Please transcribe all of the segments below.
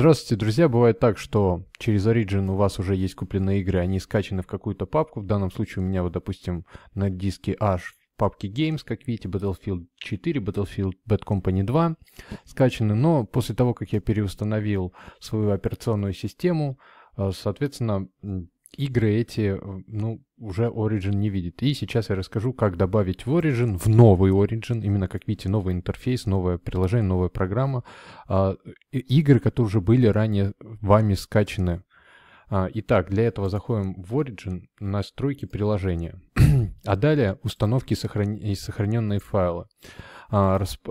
Здравствуйте, друзья! Бывает так, что через Origin у вас уже есть купленные игры, они скачаны в какую-то папку. В данном случае у меня, вот, допустим, на диске H папки Games, как видите, Battlefield 4, Battlefield Bad Company 2 скачаны. Но после того, как я переустановил свою операционную систему, э, соответственно, игры эти, э, ну, уже Origin не видит. И сейчас я расскажу, как добавить в Origin, в новый Origin, именно, как видите, новый интерфейс, новое приложение, новая программа, э, игры, которые уже были ранее вами скачаны. А, итак, для этого заходим в Origin, настройки приложения, а далее установки и сохраненные файлы, а, расп...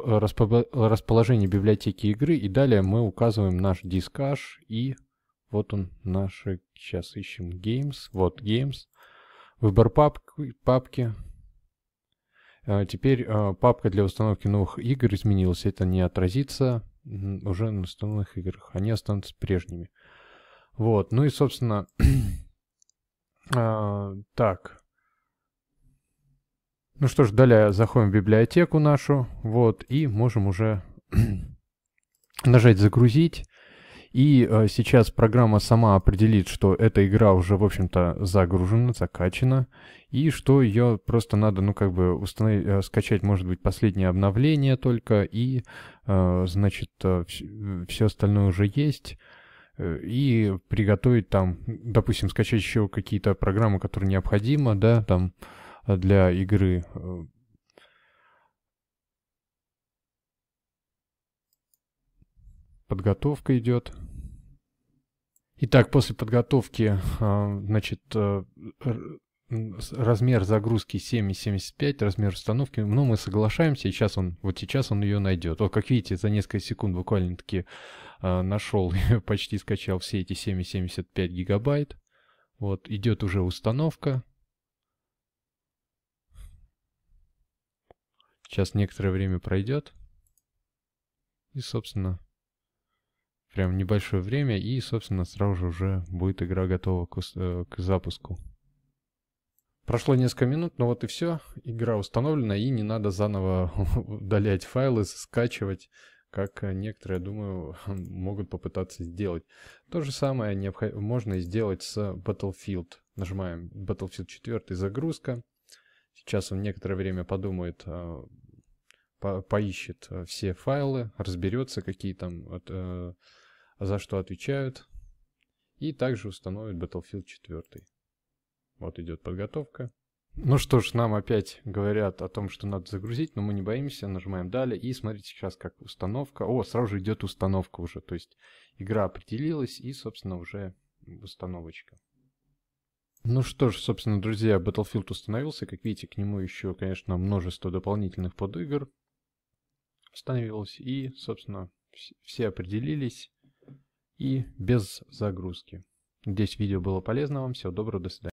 расположение библиотеки игры, и далее мы указываем наш дискаш и вот он наши. Сейчас ищем Games. Вот Games. Выбор папки. папки. Теперь а, папка для установки новых игр изменилась. Это не отразится уже на установленных играх. Они останутся прежними. Вот. Ну и, собственно, а, так. Ну что ж, далее заходим в библиотеку нашу. Вот. И можем уже нажать «Загрузить». И э, сейчас программа сама определит, что эта игра уже, в общем-то, загружена, закачана, и что ее просто надо, ну, как бы, установить, э, скачать, может быть, последнее обновление только, и, э, значит, э, все э, остальное уже есть э, и приготовить там, допустим, скачать еще какие-то программы, которые необходимы, да, там э, для игры, подготовка идет. Итак, после подготовки, а, значит, э, размер загрузки 7,75, размер установки, но ну, мы соглашаемся, и сейчас он, вот сейчас он ее найдет. Вот как видите, за несколько секунд буквально-таки а, нашел, почти скачал все эти 7,75 гигабайт. Вот, идет уже установка. Сейчас некоторое время пройдет. И, собственно, прям небольшое время, и, собственно, сразу же уже будет игра готова к, э, к запуску. Прошло несколько минут, но ну вот и все. Игра установлена, и не надо заново удалять файлы, скачивать, как некоторые, я думаю, могут попытаться сделать. То же самое необх... можно и сделать с Battlefield. Нажимаем Battlefield 4, загрузка. Сейчас он некоторое время подумает, а, по поищет э, все файлы, разберется, какие там от, э, за что отвечают, и также установит Battlefield 4. Вот идет подготовка. Ну что ж, нам опять говорят о том, что надо загрузить, но мы не боимся, нажимаем далее и смотрите сейчас как установка. О, сразу же идет установка уже, то есть игра определилась и, собственно, уже установочка. Ну что ж, собственно, друзья, Battlefield установился. Как видите, к нему еще, конечно, множество дополнительных подигр установилось и, собственно, все определились и без загрузки. Надеюсь, видео было полезно вам. Всего доброго, до свидания.